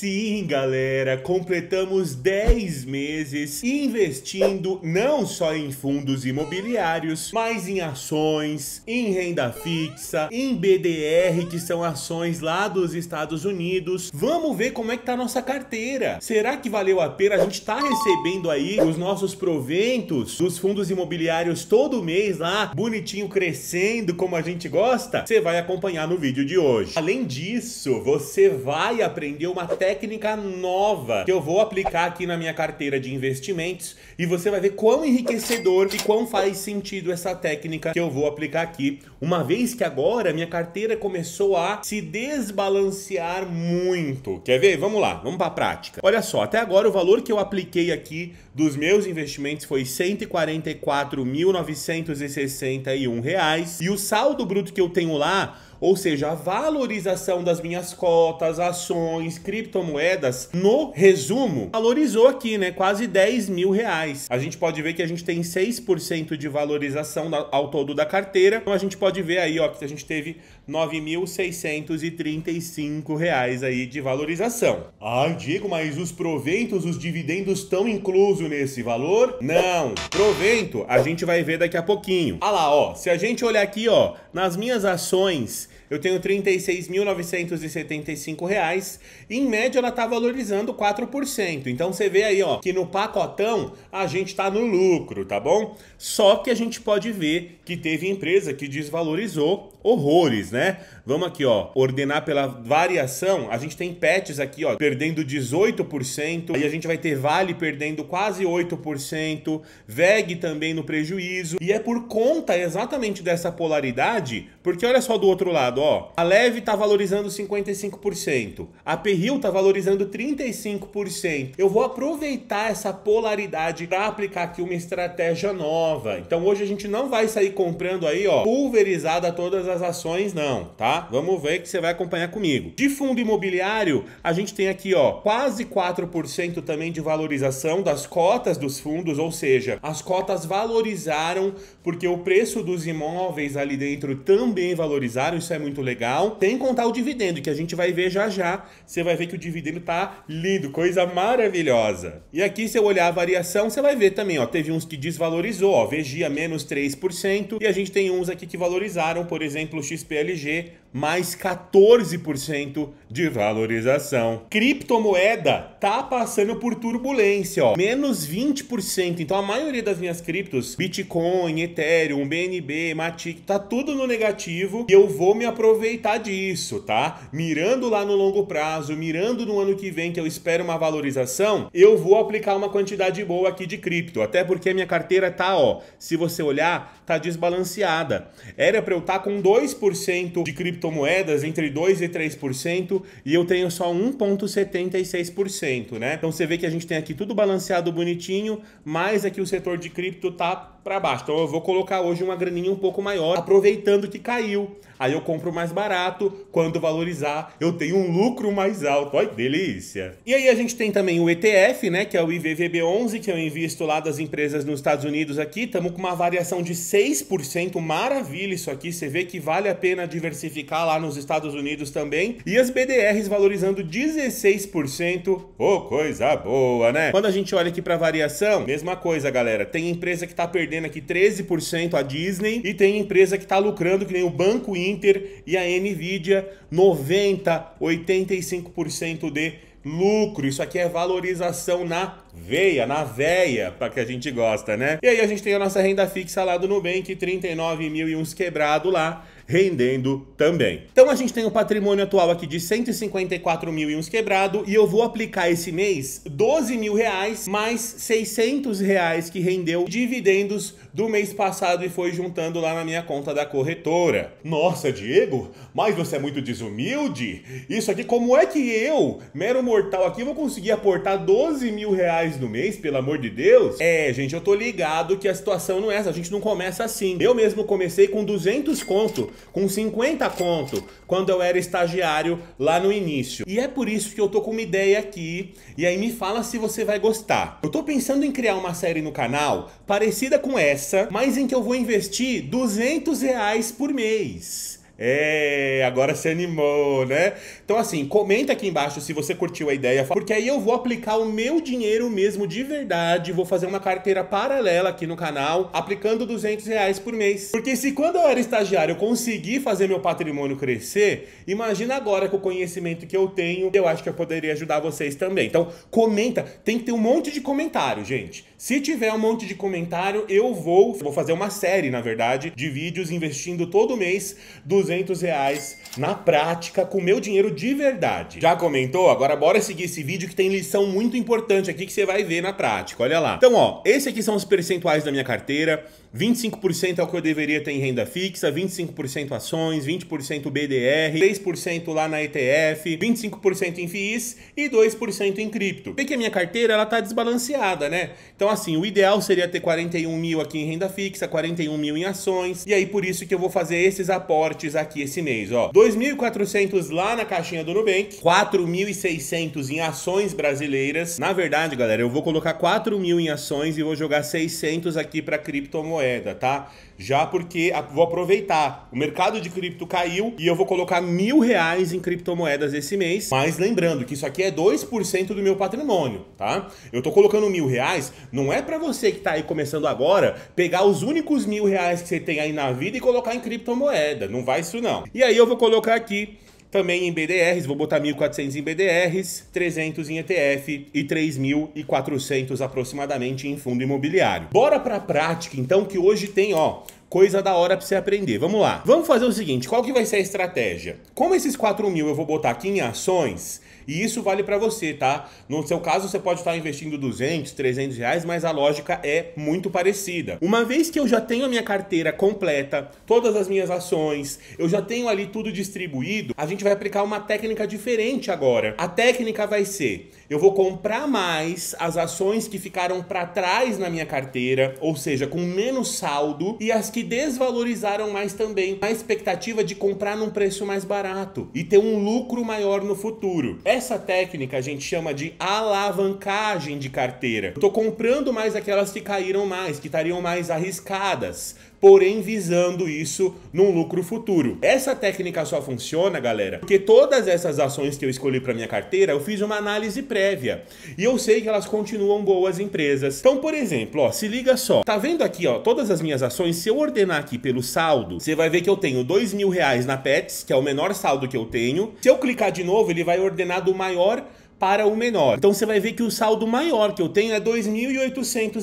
Sim, galera, completamos 10 meses investindo não só em fundos imobiliários, mas em ações, em renda fixa, em BDR, que são ações lá dos Estados Unidos. Vamos ver como é que tá a nossa carteira. Será que valeu a pena? A gente tá recebendo aí os nossos proventos dos fundos imobiliários todo mês lá, bonitinho crescendo como a gente gosta? Você vai acompanhar no vídeo de hoje. Além disso, você vai aprender uma técnica técnica nova que eu vou aplicar aqui na minha carteira de investimentos e você vai ver quão enriquecedor e quão faz sentido essa técnica que eu vou aplicar aqui, uma vez que agora minha carteira começou a se desbalancear muito. Quer ver? Vamos lá, vamos para a prática. Olha só, até agora o valor que eu apliquei aqui dos meus investimentos foi R$ 144.961 e o saldo bruto que eu tenho lá ou seja, a valorização das minhas cotas, ações, criptomoedas, no resumo, valorizou aqui, né? Quase 10 mil reais. A gente pode ver que a gente tem 6% de valorização ao todo da carteira. Então a gente pode ver aí, ó, que a gente teve 9.635 reais aí de valorização. Ah, Diego, mas os proventos, os dividendos estão inclusos nesse valor? Não. Provento, a gente vai ver daqui a pouquinho. Ah lá, ó, se a gente olhar aqui, ó, nas minhas ações eu tenho R$ 36.975 e em média ela está valorizando 4%. Então você vê aí, ó, que no pacotão a gente está no lucro, tá bom? Só que a gente pode ver que teve empresa que desvalorizou horrores, né? Vamos aqui, ó, ordenar pela variação. A gente tem pets aqui, ó, perdendo 18%, aí a gente vai ter Vale perdendo quase 8%, VEG também no prejuízo. E é por conta exatamente dessa polaridade, porque olha só do outro lado, ó, a Leve tá valorizando 55%, a Perril tá valorizando 35%. Eu vou aproveitar essa polaridade para aplicar aqui uma estratégia nova. Então hoje a gente não vai sair comprando aí, ó, pulverizada todas as das ações não, tá? Vamos ver que você vai acompanhar comigo. De fundo imobiliário, a gente tem aqui, ó, quase 4% também de valorização das cotas dos fundos, ou seja, as cotas valorizaram porque o preço dos imóveis ali dentro também valorizaram, isso é muito legal. Tem que contar o dividendo, que a gente vai ver já já. Você vai ver que o dividendo tá lindo, coisa maravilhosa. E aqui, se eu olhar a variação, você vai ver também, ó, teve uns que desvalorizou, ó, Vegia menos 3%, e a gente tem uns aqui que valorizaram, por exemplo, exemplo, o XPLG, mais 14% de valorização. Criptomoeda tá passando por turbulência, ó, menos 20%. Então a maioria das minhas criptos, Bitcoin, Ethereum, BNB, Matic, tá tudo no negativo e eu vou me aproveitar disso, tá? Mirando lá no longo prazo, mirando no ano que vem que eu espero uma valorização, eu vou aplicar uma quantidade boa aqui de cripto, até porque a minha carteira tá, ó, se você olhar, tá desbalanceada. Era para eu estar tá com 2% de cripto criptomoedas entre 2% e 3% e eu tenho só 1,76%, né? Então você vê que a gente tem aqui tudo balanceado bonitinho, mas aqui o setor de cripto tá para baixo. Então eu vou colocar hoje uma graninha um pouco maior, aproveitando que caiu. Aí eu compro mais barato, quando valorizar, eu tenho um lucro mais alto. Olha que delícia! E aí a gente tem também o ETF, né, que é o IVVB11, que eu invisto lá das empresas nos Estados Unidos aqui. Estamos com uma variação de 6%, maravilha isso aqui. Você vê que vale a pena diversificar lá nos Estados Unidos também. E as BDRs valorizando 16%. Ô, oh, coisa boa, né? Quando a gente olha aqui para variação, mesma coisa, galera. Tem empresa que está perdendo vendendo aqui 13% a Disney e tem empresa que está lucrando, que nem o Banco Inter e a Nvidia, 90, 85% de lucro. Isso aqui é valorização na veia, na veia, para que a gente gosta, né? E aí a gente tem a nossa renda fixa lá do Nubank, 39 mil e uns quebrado lá rendendo também. Então a gente tem um patrimônio atual aqui de 154 mil e uns quebrado e eu vou aplicar esse mês 12 mil reais mais 600 reais que rendeu dividendos do mês passado e foi juntando lá na minha conta da corretora. Nossa, Diego, mas você é muito desumilde. Isso aqui, como é que eu, mero mortal aqui, vou conseguir aportar 12 mil reais no mês, pelo amor de Deus? É, gente, eu tô ligado que a situação não é essa, a gente não começa assim. Eu mesmo comecei com 200 conto, com 50 conto, quando eu era estagiário lá no início. E é por isso que eu tô com uma ideia aqui, e aí me fala se você vai gostar. Eu tô pensando em criar uma série no canal parecida com essa, mas em que eu vou investir 200 reais por mês. É, agora se animou, né? Então, assim, comenta aqui embaixo se você curtiu a ideia, porque aí eu vou aplicar o meu dinheiro mesmo de verdade, vou fazer uma carteira paralela aqui no canal, aplicando 200 reais por mês. Porque se quando eu era estagiário eu consegui fazer meu patrimônio crescer, imagina agora com o conhecimento que eu tenho, eu acho que eu poderia ajudar vocês também. Então, comenta, tem que ter um monte de comentário, gente. Se tiver um monte de comentário, eu vou, vou fazer uma série, na verdade, de vídeos investindo todo mês 200 reais na prática com meu dinheiro de verdade. Já comentou? Agora bora seguir esse vídeo que tem lição muito importante aqui que você vai ver na prática. Olha lá. Então, ó, esses aqui são os percentuais da minha carteira. 25% é o que eu deveria ter em renda fixa, 25% ações, 20% BDR, 3% lá na ETF, 25% em FIIs e 2% em cripto. Vê que a minha carteira ela tá desbalanceada, né? Então assim, o ideal seria ter 41 mil aqui em renda fixa, 41 mil em ações, e aí por isso que eu vou fazer esses aportes aqui esse mês, ó. 2.400 lá na caixinha do Nubank, 4.600 em ações brasileiras. Na verdade, galera, eu vou colocar 4 mil em ações e vou jogar 600 aqui para criptomoeda criptomoeda, tá? Já porque vou aproveitar. O mercado de cripto caiu e eu vou colocar mil reais em criptomoedas esse mês. Mas lembrando que isso aqui é 2% do meu patrimônio, tá? Eu tô colocando mil reais, não é para você que tá aí começando agora pegar os únicos mil reais que você tem aí na vida e colocar em criptomoeda. Não vai isso não. E aí eu vou colocar aqui também em BDRs, vou botar 1.400 em BDRs, 300 em ETF e 3.400 aproximadamente em fundo imobiliário. Bora para a prática então, que hoje tem, ó, coisa da hora para você aprender. Vamos lá. Vamos fazer o seguinte, qual que vai ser a estratégia? Como esses 4 mil eu vou botar aqui em ações, e isso vale para você, tá? No seu caso, você pode estar investindo 200, 300 reais, mas a lógica é muito parecida. Uma vez que eu já tenho a minha carteira completa, todas as minhas ações, eu já tenho ali tudo distribuído, a gente vai aplicar uma técnica diferente agora. A técnica vai ser: eu vou comprar mais as ações que ficaram para trás na minha carteira, ou seja, com menos saldo, e as que desvalorizaram mais também, na expectativa de comprar num preço mais barato e ter um lucro maior no futuro. É essa técnica a gente chama de alavancagem de carteira. Eu tô comprando mais aquelas que caíram mais, que estariam mais arriscadas porém visando isso num lucro futuro. Essa técnica só funciona, galera, porque todas essas ações que eu escolhi para minha carteira, eu fiz uma análise prévia e eu sei que elas continuam boas empresas. Então, por exemplo, ó, se liga só, tá vendo aqui, ó, todas as minhas ações, se eu ordenar aqui pelo saldo, você vai ver que eu tenho dois mil reais na Pets, que é o menor saldo que eu tenho. Se eu clicar de novo, ele vai ordenar do maior para o menor. Então você vai ver que o saldo maior que eu tenho é R$ 2.800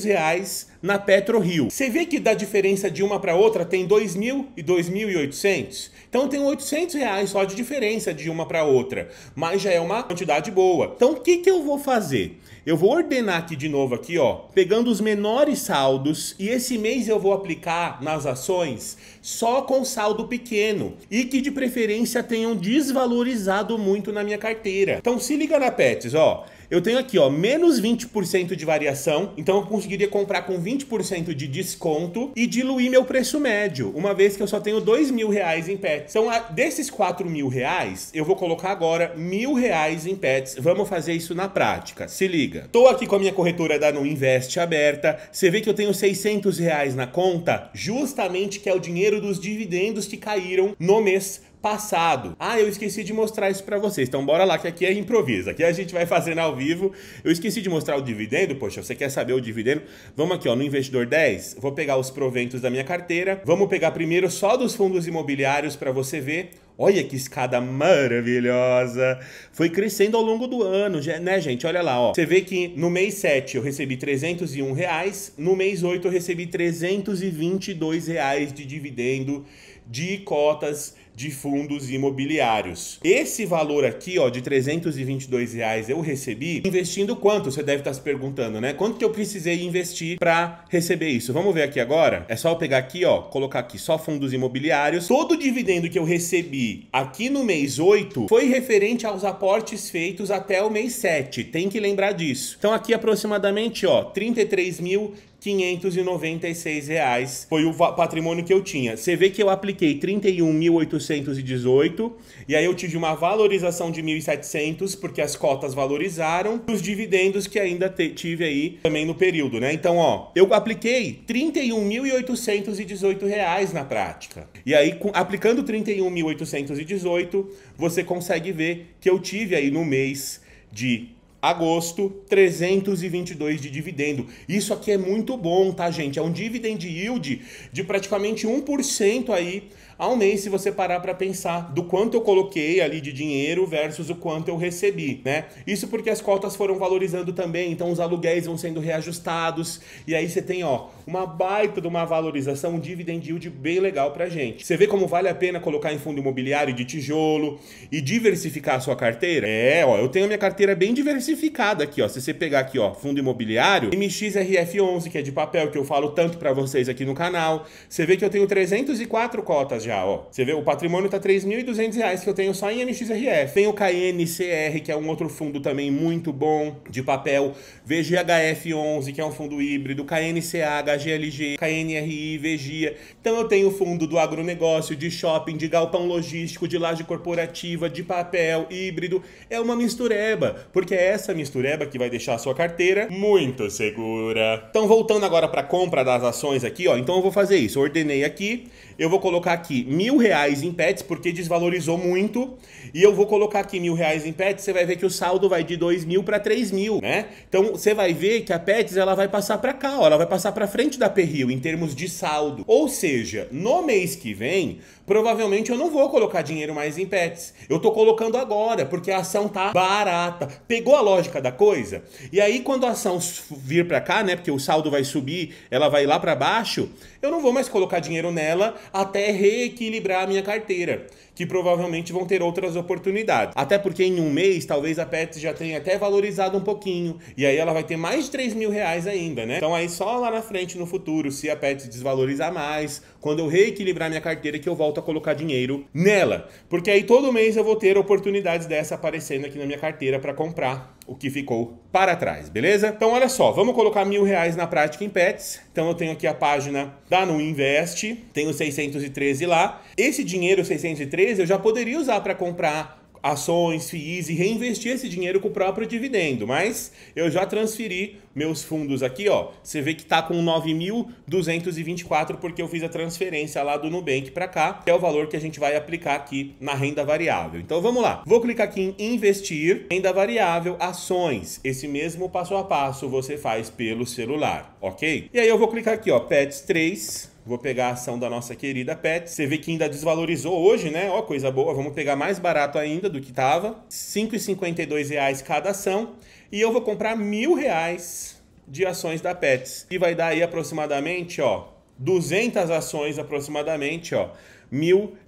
na PetroRio. Você vê que da diferença de uma para outra tem 2.000 e 2.800. Então tem 800 reais só de diferença de uma para outra, mas já é uma quantidade boa. Então o que, que eu vou fazer? Eu vou ordenar aqui de novo aqui, ó, pegando os menores saldos e esse mês eu vou aplicar nas ações só com saldo pequeno e que de preferência tenham desvalorizado muito na minha carteira. Então se liga na Pets, ó. Eu tenho aqui, ó, menos 20% de variação, então eu conseguiria comprar com 20% de desconto e diluir meu preço médio, uma vez que eu só tenho dois mil reais em pets. Então, desses quatro mil reais, eu vou colocar agora mil reais em pets. Vamos fazer isso na prática. Se liga. Tô aqui com a minha corretora da No Invest aberta. Você vê que eu tenho 600 reais na conta, justamente que é o dinheiro dos dividendos que caíram no mês passado. Ah, eu esqueci de mostrar isso para vocês. Então bora lá que aqui é improviso. Aqui a gente vai fazendo ao vivo. Eu esqueci de mostrar o dividendo. Poxa, você quer saber o dividendo? Vamos aqui, ó, no investidor 10, vou pegar os proventos da minha carteira. Vamos pegar primeiro só dos fundos imobiliários para você ver. Olha que escada maravilhosa! Foi crescendo ao longo do ano, né, gente? Olha lá, ó. Você vê que no mês 7 eu recebi 301 reais, no mês 8 eu recebi 322 reais de dividendo de cotas de fundos imobiliários. Esse valor aqui, ó, de 322 reais eu recebi investindo quanto? Você deve estar se perguntando, né? Quanto que eu precisei investir para receber isso? Vamos ver aqui agora. É só eu pegar aqui, ó, colocar aqui só fundos imobiliários. Todo o dividendo que eu recebi aqui no mês 8 foi referente aos aportes feitos até o mês 7. Tem que lembrar disso. Então aqui aproximadamente, ó, 33 mil 596 reais foi o patrimônio que eu tinha. Você vê que eu apliquei 31.818 e aí eu tive uma valorização de 1.700 porque as cotas valorizaram os dividendos que ainda tive aí também no período, né? Então, ó, eu apliquei 31.818 reais na prática. E aí, aplicando 31.818, você consegue ver que eu tive aí no mês de agosto, 322 de dividendo. Isso aqui é muito bom, tá, gente? É um dividend yield de praticamente 1% aí ao mês, se você parar para pensar do quanto eu coloquei ali de dinheiro versus o quanto eu recebi, né? Isso porque as cotas foram valorizando também, então os aluguéis vão sendo reajustados e aí você tem, ó, uma baita de uma valorização, um dividend yield bem legal pra gente. Você vê como vale a pena colocar em fundo imobiliário de tijolo e diversificar a sua carteira? É, ó, eu tenho a minha carteira bem diversificada aqui, ó. Se você pegar aqui, ó, fundo imobiliário, MXRF11, que é de papel que eu falo tanto para vocês aqui no canal, você vê que eu tenho 304 cotas já, ó. Você vê, o patrimônio tá 3.200 reais que eu tenho só em MXRF. Tem o KNCR, que é um outro fundo também muito bom de papel. VGHF11, que é um fundo híbrido. KNCH, GLG, KNRI, VGIA. Então eu tenho fundo do agronegócio, de shopping, de galpão logístico, de laje corporativa, de papel, híbrido. É uma mistureba, porque é essa mistureba que vai deixar a sua carteira muito segura. Então voltando agora para compra das ações aqui, ó. Então eu vou fazer isso. Eu ordenei aqui eu vou colocar aqui mil reais em pets, porque desvalorizou muito, e eu vou colocar aqui mil reais em pets, você vai ver que o saldo vai de dois mil para três mil, né? Então você vai ver que a pets ela vai passar para cá, ó, ela vai passar para frente da Perril em termos de saldo. Ou seja, no mês que vem, provavelmente eu não vou colocar dinheiro mais em pets. Eu tô colocando agora, porque a ação tá barata. Pegou a lógica da coisa? E aí quando a ação vir para cá, né, porque o saldo vai subir, ela vai lá para baixo, eu não vou mais colocar dinheiro nela até reequilibrar a minha carteira que provavelmente vão ter outras oportunidades. Até porque em um mês, talvez a Pets já tenha até valorizado um pouquinho, e aí ela vai ter mais de 3 mil reais ainda, né? Então aí só lá na frente, no futuro, se a Pets desvalorizar mais, quando eu reequilibrar minha carteira, que eu volto a colocar dinheiro nela. Porque aí todo mês eu vou ter oportunidades dessa aparecendo aqui na minha carteira para comprar o que ficou para trás, beleza? Então olha só, vamos colocar mil reais na prática em pets. Então eu tenho aqui a página da No Invest, tenho 613 lá. Esse dinheiro 613 eu já poderia usar para comprar ações, FIIs e reinvestir esse dinheiro com o próprio dividendo, mas eu já transferi meus fundos aqui, ó. Você vê que tá com 9.224 porque eu fiz a transferência lá do Nubank para cá, que é o valor que a gente vai aplicar aqui na renda variável. Então vamos lá. Vou clicar aqui em investir, renda variável, ações. Esse mesmo passo a passo você faz pelo celular, OK? E aí eu vou clicar aqui, ó, PETS 3 Vou pegar a ação da nossa querida Pet. Você vê que ainda desvalorizou hoje, né? Ó, coisa boa. Vamos pegar mais barato ainda do que tava. R$ 5,52 cada ação. E eu vou comprar mil reais de ações da Pets. E vai dar aí aproximadamente, ó, 200 ações aproximadamente, ó. R$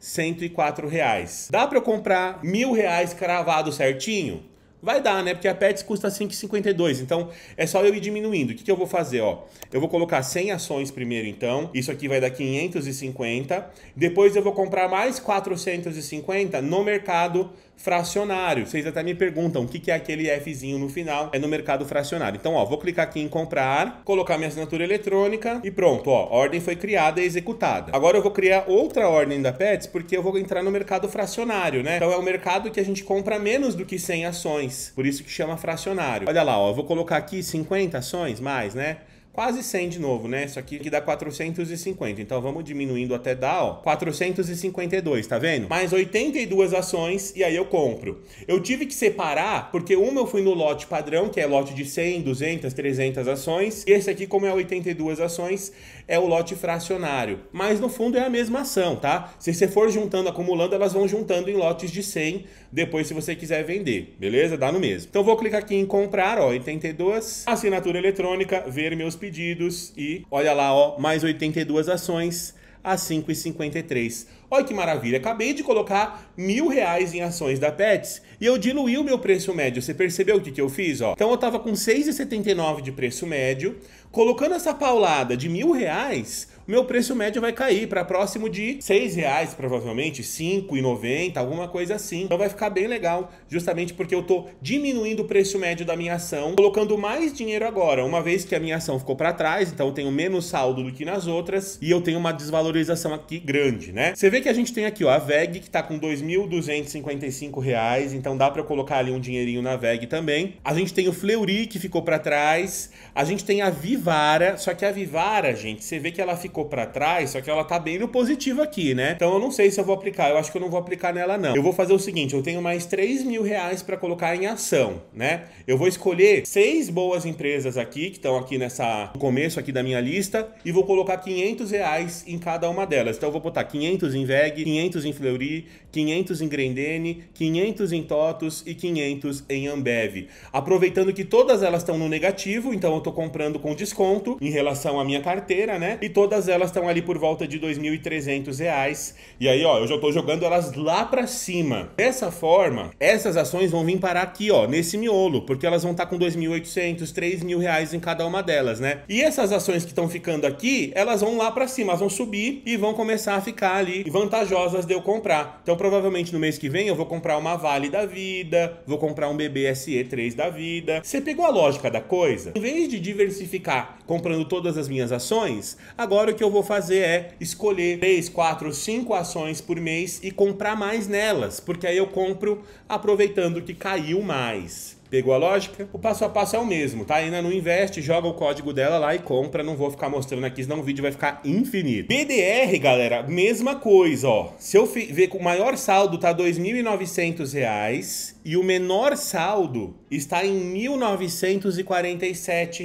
1.104. Dá para eu comprar mil reais cravado certinho? Vai dar, né? Porque a Pets custa 5,52. Então, é só eu ir diminuindo. O que, que eu vou fazer, ó? Eu vou colocar 100 ações primeiro, então. Isso aqui vai dar 550. Depois eu vou comprar mais 450 no mercado fracionário. Vocês até me perguntam o que, que é aquele Fzinho no final. É no mercado fracionário. Então, ó, vou clicar aqui em comprar, colocar minha assinatura eletrônica e pronto, ó. Ordem foi criada e executada. Agora eu vou criar outra ordem da Pets porque eu vou entrar no mercado fracionário, né? Então, é o um mercado que a gente compra menos do que 100 ações ações. Por isso que chama fracionário. Olha lá, ó, eu vou colocar aqui 50 ações mais, né? quase 100 de novo, né? Isso aqui que dá 450. Então vamos diminuindo até dar, ó, 452, tá vendo? Mais 82 ações e aí eu compro. Eu tive que separar porque uma eu fui no lote padrão, que é lote de 100, 200, 300 ações. E esse aqui, como é 82 ações, é o lote fracionário. Mas no fundo é a mesma ação, tá? Se você for juntando, acumulando, elas vão juntando em lotes de 100 depois se você quiser vender, beleza? Dá no mesmo. Então vou clicar aqui em comprar, ó, 82, assinatura eletrônica, ver meus pedidos pedidos e olha lá, ó, mais 82 ações a 5,53. Olha que maravilha, acabei de colocar mil reais em ações da Pets e eu diluí o meu preço médio. Você percebeu o que, que eu fiz? Ó? Então eu estava com 6,79 de preço médio, colocando essa paulada de mil reais, meu preço médio vai cair para próximo de seis reais, provavelmente, cinco e noventa, alguma coisa assim. Então vai ficar bem legal, justamente porque eu tô diminuindo o preço médio da minha ação, colocando mais dinheiro agora, uma vez que a minha ação ficou para trás, então eu tenho menos saldo do que nas outras e eu tenho uma desvalorização aqui grande, né? Você vê que a gente tem aqui, ó, a VEG que tá com R$ reais então dá para colocar ali um dinheirinho na VEG também. A gente tem o Fleury que ficou para trás, a gente tem a Vivara, só que a Vivara, gente, você vê que ela ficou ficou para trás, só que ela tá bem no positivo aqui, né? Então eu não sei se eu vou aplicar, eu acho que eu não vou aplicar nela não. Eu vou fazer o seguinte, eu tenho mais 3 mil reais para colocar em ação, né? Eu vou escolher seis boas empresas aqui, que estão aqui nessa, no começo aqui da minha lista, e vou colocar 500 reais em cada uma delas. Então eu vou botar 500 em VEG, 500 em Fleury, 500 em Grendene, 500 em Totos e 500 em Ambev. Aproveitando que todas elas estão no negativo, então eu tô comprando com desconto em relação à minha carteira, né? E todas todas elas estão ali por volta de R$ 2.300. E aí, ó, eu já estou jogando elas lá para cima. Dessa forma, essas ações vão vir parar aqui, ó, nesse miolo, porque elas vão estar tá com 2.800, 3.000 reais em cada uma delas, né? E essas ações que estão ficando aqui, elas vão lá para cima, vão subir e vão começar a ficar ali vantajosas de eu comprar. Então, provavelmente no mês que vem eu vou comprar uma Vale da Vida, vou comprar um BBSE3 da vida. Você pegou a lógica da coisa? Em vez de diversificar comprando todas as minhas ações, agora o que eu vou fazer é escolher 3, 4, 5 ações por mês e comprar mais nelas, porque aí eu compro aproveitando que caiu mais. Pegou a lógica? O passo a passo é o mesmo, tá? Ainda não investe, joga o código dela lá e compra. Não vou ficar mostrando aqui, senão o vídeo vai ficar infinito. BDR, galera, mesma coisa, ó. Se eu ver que o maior saldo tá R$ 2.900 e o menor saldo está em R$ 1.947.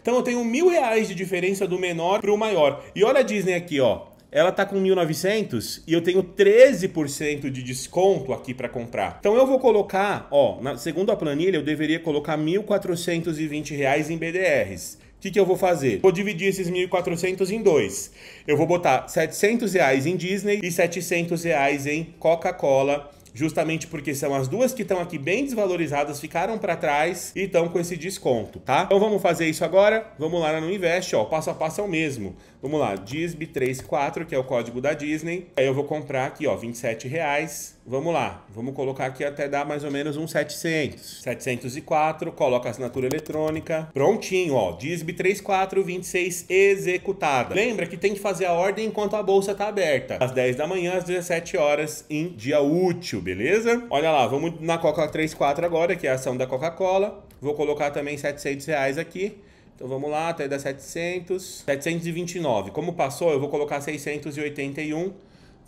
Então eu tenho R$ 1.000 de diferença do menor pro maior. E olha a Disney aqui, ó ela tá com 1900 e eu tenho 13% de desconto aqui para comprar. Então eu vou colocar, ó, na, segundo a planilha, eu deveria colocar 1.420 reais em BDRs. O que, que eu vou fazer? Vou dividir esses 1.400 em dois. Eu vou botar 700 reais em Disney e 700 reais em Coca-Cola justamente porque são as duas que estão aqui bem desvalorizadas, ficaram para trás e estão com esse desconto, tá? Então vamos fazer isso agora, vamos lá no Invest, ó, passo a passo é o mesmo. Vamos lá, DISB34, que é o código da Disney. Aí eu vou comprar aqui, ó, 27 reais. Vamos lá, vamos colocar aqui até dar mais ou menos uns 700. 704, coloca a assinatura eletrônica. Prontinho, ó, DISB34, 26 executada. Lembra que tem que fazer a ordem enquanto a bolsa tá aberta. Às 10 da manhã, às 17 horas, em dia útil, beleza? Olha lá, vamos na Coca 34 agora, que é a ação da Coca-Cola. Vou colocar também 700 reais aqui. Então vamos lá, até dá 700. 729. Como passou, eu vou colocar 681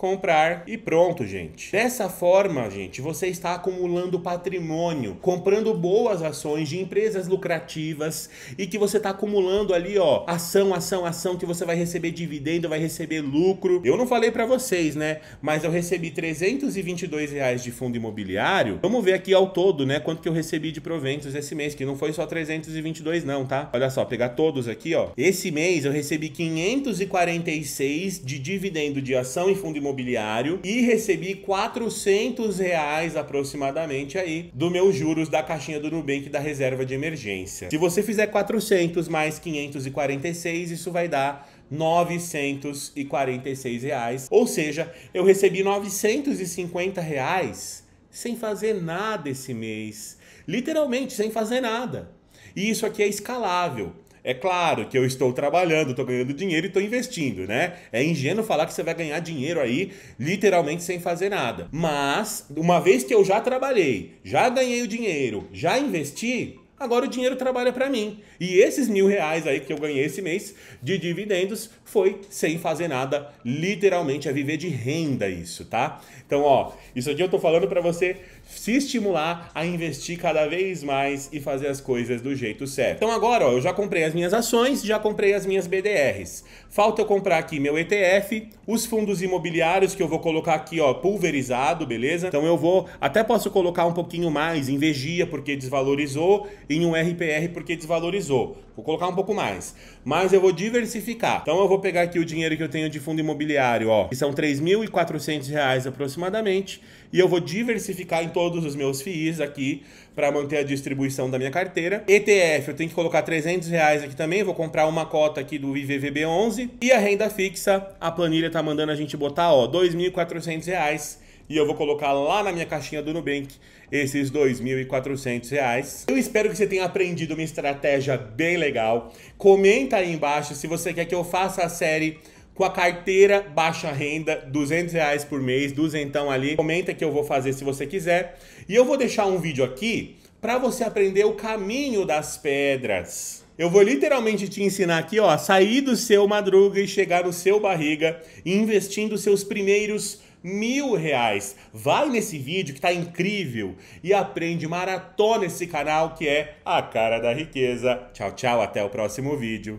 comprar e pronto, gente. Dessa forma, gente, você está acumulando patrimônio, comprando boas ações de empresas lucrativas e que você está acumulando ali, ó, ação, ação, ação que você vai receber dividendo, vai receber lucro. Eu não falei para vocês, né? Mas eu recebi 322 reais de fundo imobiliário. Vamos ver aqui ao todo, né? Quanto que eu recebi de proventos esse mês, que não foi só 322 não, tá? Olha só, pegar todos aqui, ó. Esse mês eu recebi 546 de dividendo de ação e fundo imobiliário imobiliário e recebi 400 reais aproximadamente aí do meus juros da caixinha do Nubank da reserva de emergência. Se você fizer 400 mais 546, isso vai dar 946 reais. Ou seja, eu recebi 950 reais sem fazer nada esse mês. Literalmente, sem fazer nada. E isso aqui é escalável. É claro que eu estou trabalhando, estou ganhando dinheiro e estou investindo, né? É ingênuo falar que você vai ganhar dinheiro aí literalmente sem fazer nada. Mas, uma vez que eu já trabalhei, já ganhei o dinheiro, já investi, agora o dinheiro trabalha para mim. E esses mil reais aí que eu ganhei esse mês de dividendos foi sem fazer nada, literalmente, é viver de renda isso, tá? Então, ó, isso aqui eu estou falando para você se estimular a investir cada vez mais e fazer as coisas do jeito certo. Então agora, ó, eu já comprei as minhas ações, já comprei as minhas BDRs. Falta eu comprar aqui meu ETF, os fundos imobiliários que eu vou colocar aqui, ó, pulverizado, beleza? Então eu vou, até posso colocar um pouquinho mais em vegia porque desvalorizou, em um RPR porque desvalorizou. Vou colocar um pouco mais, mas eu vou diversificar. Então eu vou pegar aqui o dinheiro que eu tenho de fundo imobiliário, ó, que são R$ 3.400 aproximadamente e eu vou diversificar em todos os meus FIIs aqui para manter a distribuição da minha carteira. ETF, eu tenho que colocar 300 reais aqui também, vou comprar uma cota aqui do IVVB11. E a renda fixa, a planilha tá mandando a gente botar, ó, 2.400 reais e eu vou colocar lá na minha caixinha do Nubank esses R$ 2.400. Eu espero que você tenha aprendido uma estratégia bem legal. Comenta aí embaixo se você quer que eu faça a série com a carteira baixa renda, 200 reais por mês, duzentão ali. Comenta que eu vou fazer se você quiser. E eu vou deixar um vídeo aqui para você aprender o caminho das pedras. Eu vou literalmente te ensinar aqui, ó, sair do seu madruga e chegar no seu barriga, investindo seus primeiros mil reais. Vai nesse vídeo que tá incrível e aprende maratona esse canal que é a cara da riqueza. Tchau, tchau, até o próximo vídeo.